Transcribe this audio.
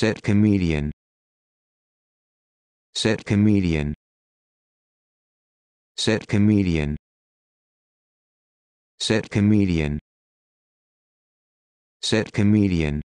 Set comedian. Set comedian. Set comedian. Set comedian. Set comedian.